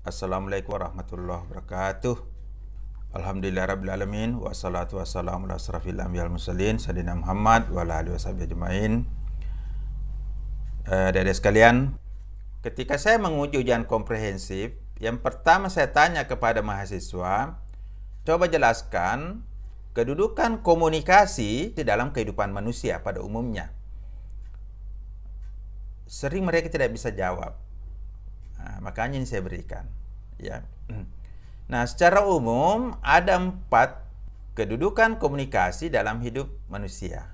Assalamualaikum warahmatullahi wabarakatuh. Alhamdulillah rabbil alamin wassalatu wassalamu ala asrafil anbiya'il mursalin sayyidina Muhammad wa ala alihi wasallam ajmain. Eh, sekalian, ketika saya menguji ujian komprehensif, yang pertama saya tanya kepada mahasiswa, coba jelaskan kedudukan komunikasi di dalam kehidupan manusia pada umumnya. Sering mereka tidak bisa jawab Nah, makanya ini saya berikan. Ya. Nah, secara umum ada empat kedudukan komunikasi dalam hidup manusia.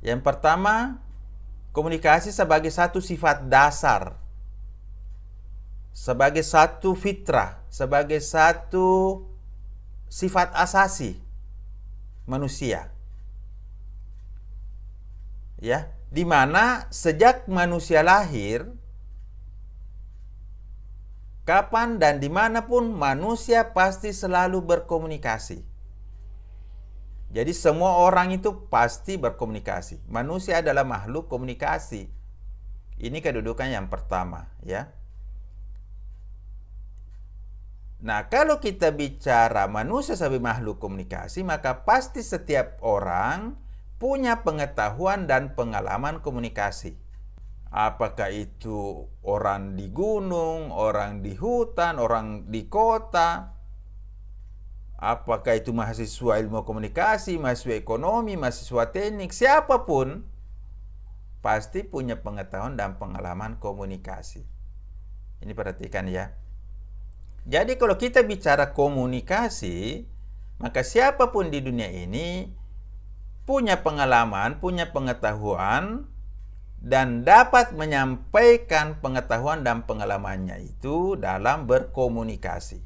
Yang pertama, komunikasi sebagai satu sifat dasar, sebagai satu fitrah, sebagai satu sifat asasi manusia. Ya, di mana sejak manusia lahir, kapan dan dimanapun manusia pasti selalu berkomunikasi. Jadi semua orang itu pasti berkomunikasi. Manusia adalah makhluk komunikasi. Ini kedudukan yang pertama, ya. Nah, kalau kita bicara manusia sebagai makhluk komunikasi, maka pasti setiap orang punya pengetahuan dan pengalaman komunikasi apakah itu orang di gunung, orang di hutan, orang di kota, apakah itu mahasiswa ilmu komunikasi, mahasiswa ekonomi, mahasiswa teknik, siapapun pasti punya pengetahuan dan pengalaman komunikasi. Ini perhatikan ya. Jadi kalau kita bicara komunikasi, maka siapapun di dunia ini punya pengalaman, punya pengetahuan dan dapat menyampaikan pengetahuan dan pengalamannya itu dalam berkomunikasi.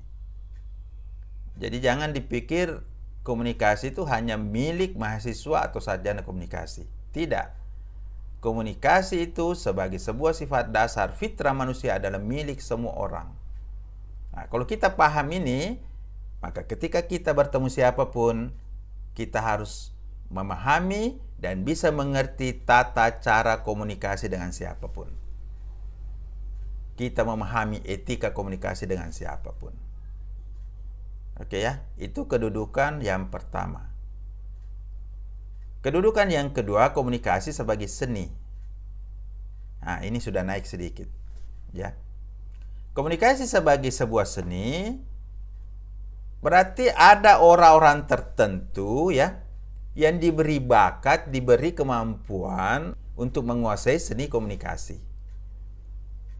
Jadi jangan dipikir komunikasi itu hanya milik mahasiswa atau sarjana komunikasi. Tidak. Komunikasi itu sebagai sebuah sifat dasar fitrah manusia adalah milik semua orang. Nah, kalau kita paham ini, maka ketika kita bertemu siapapun, kita harus memahami dan bisa mengerti tata cara komunikasi dengan siapapun. Kita memahami etika komunikasi dengan siapapun. Oke ya, itu kedudukan yang pertama. Kedudukan yang kedua, komunikasi sebagai seni. Nah, ini sudah naik sedikit, ya. Komunikasi sebagai sebuah seni berarti ada orang-orang tertentu ya yang diberi bakat, diberi kemampuan untuk menguasai seni komunikasi.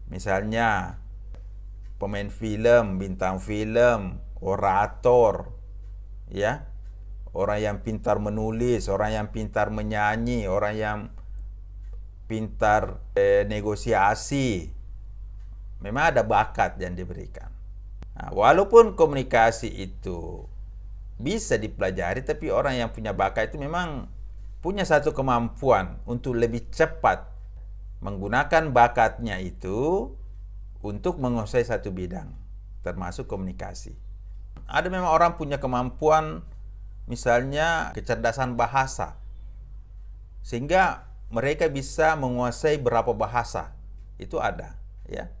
Misalnya, pemain film, bintang film, orator, ya, orang yang pintar menulis, orang yang pintar menyanyi, orang yang pintar eh, negosiasi. Memang ada bakat yang diberikan. Nah, walaupun komunikasi itu bisa dipelajari tapi orang yang punya bakat itu memang punya satu kemampuan untuk lebih cepat menggunakan bakatnya itu untuk menguasai satu bidang termasuk komunikasi. Ada memang orang punya kemampuan misalnya kecerdasan bahasa sehingga mereka bisa menguasai berapa bahasa. Itu ada, ya.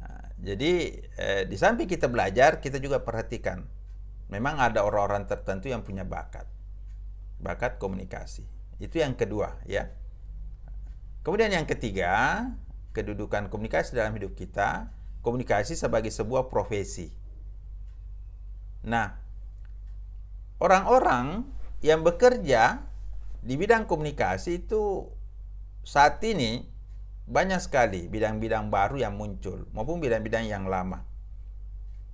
Nah, jadi eh, di samping kita belajar, kita juga perhatikan Memang ada orang-orang tertentu yang punya bakat. Bakat komunikasi. Itu yang kedua, ya. Kemudian yang ketiga, kedudukan komunikasi dalam hidup kita, komunikasi sebagai sebuah profesi. Nah, orang-orang yang bekerja di bidang komunikasi itu saat ini banyak sekali bidang-bidang baru yang muncul maupun bidang-bidang yang lama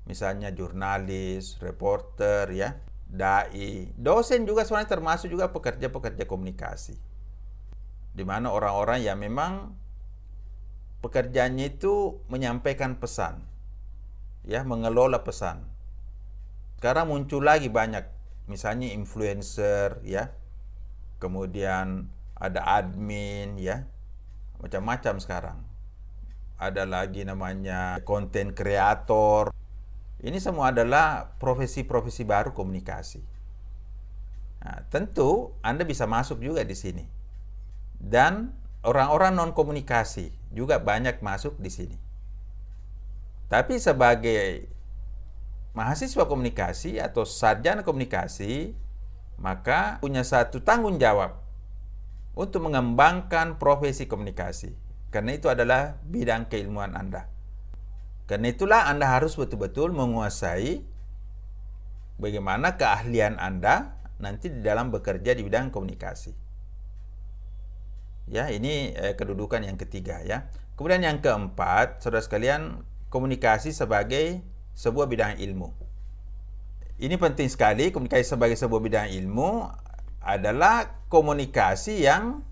misalnya jurnalis, reporter ya, dai, dosen juga sebenarnya termasuk juga pekerja-pekerja komunikasi. Di mana orang-orang yang memang pekerjaannya itu menyampaikan pesan. Ya, mengelola pesan. Sekarang muncul lagi banyak misalnya influencer ya. Kemudian ada admin ya. Macam-macam sekarang. Ada lagi namanya konten kreator. Ini semua adalah profesi-profesi baru komunikasi. Nah, tentu Anda bisa masuk juga di sini. Dan orang-orang non komunikasi juga banyak masuk di sini. Tapi sebagai mahasiswa komunikasi atau sarjana komunikasi, maka punya satu tanggung jawab untuk mengembangkan profesi komunikasi. Karena itu adalah bidang keilmuan Anda. Karena itulah Anda harus betul-betul menguasai bagaimana keahlian Anda nanti di dalam bekerja di bidang komunikasi. Ya, ini eh, kedudukan yang ketiga ya. Kemudian yang keempat, Saudara sekalian, komunikasi sebagai sebuah bidang ilmu. Ini penting sekali, komunikasi sebagai sebuah bidang ilmu adalah komunikasi yang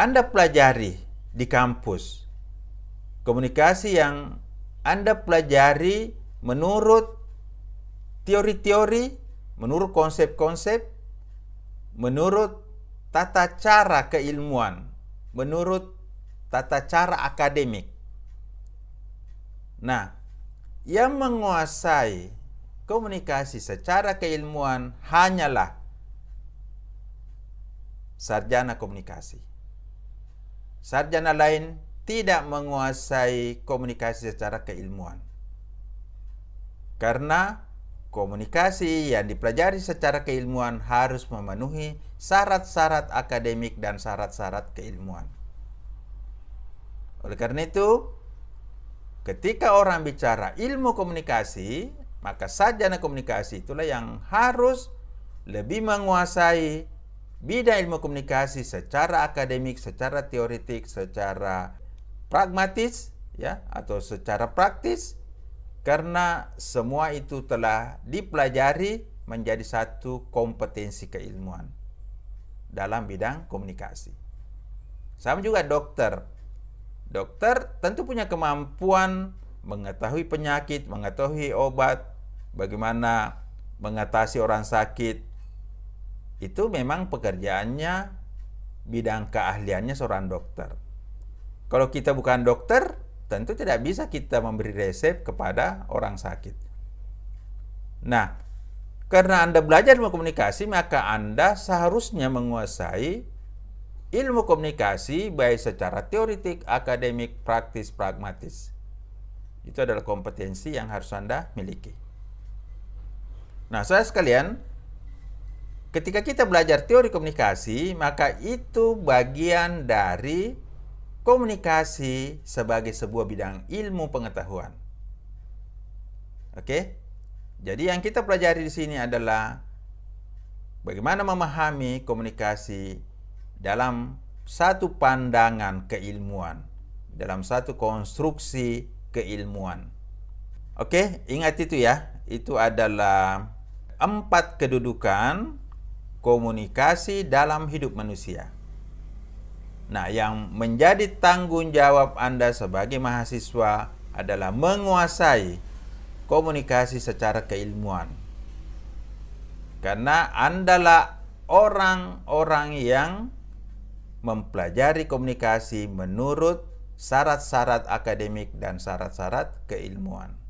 Anda pelajari di kampus. Komunikasi yang anda pelajari menurut teori-teori, menurut konsep-konsep, menurut tata cara keilmuan, menurut tata cara akademik. Nah, yang menguasai komunikasi secara keilmuan hanyalah sarjana komunikasi. Sarjana lain tidak menguasai komunikasi secara keilmuan. Karena komunikasi yang dipelajari secara keilmuan harus memenuhi syarat-syarat akademik dan syarat-syarat keilmuan. Oleh karena itu, ketika orang bicara ilmu komunikasi, maka sarjana komunikasi itulah yang harus lebih menguasai bidang ilmu komunikasi secara akademik, secara teoritik, secara pragmatis ya atau secara praktis karena semua itu telah dipelajari menjadi satu kompetensi keilmuan dalam bidang komunikasi. Sama juga dokter. Dokter tentu punya kemampuan mengetahui penyakit, mengetahui obat, bagaimana mengatasi orang sakit. Itu memang pekerjaannya bidang keahliannya seorang dokter. Kalau kita bukan dokter, tentu tidak bisa kita memberi resep kepada orang sakit. Nah, karena Anda belajar ilmu komunikasi, maka Anda seharusnya menguasai ilmu komunikasi baik secara teoritik, akademik, praktis, pragmatis. Itu adalah kompetensi yang harus Anda miliki. Nah, saya sekalian, ketika kita belajar teori komunikasi, maka itu bagian dari komunikasi sebagai sebuah bidang ilmu pengetahuan. Oke? Jadi yang kita pelajari di sini adalah bagaimana memahami komunikasi dalam satu pandangan keilmuan, dalam satu konstruksi keilmuan. Oke, ingat itu ya. Itu adalah empat kedudukan komunikasi dalam hidup manusia. Nah, yang menjadi tanggung jawab Anda sebagai mahasiswa adalah menguasai komunikasi secara keilmuan. Karena anda Andalah orang-orang yang mempelajari komunikasi menurut syarat-syarat akademik dan syarat-syarat keilmuan.